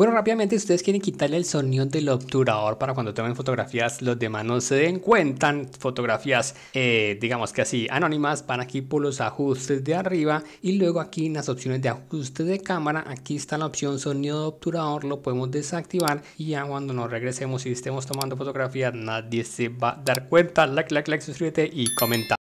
Bueno, rápidamente, si ustedes quieren quitarle el sonido del obturador para cuando tomen fotografías, los demás no se den cuenta. Fotografías, eh, digamos que así, anónimas, van aquí por los ajustes de arriba y luego aquí en las opciones de ajuste de cámara, aquí está la opción sonido de obturador, lo podemos desactivar y ya cuando nos regresemos y estemos tomando fotografías, nadie se va a dar cuenta. Like, like, like, suscríbete y comenta.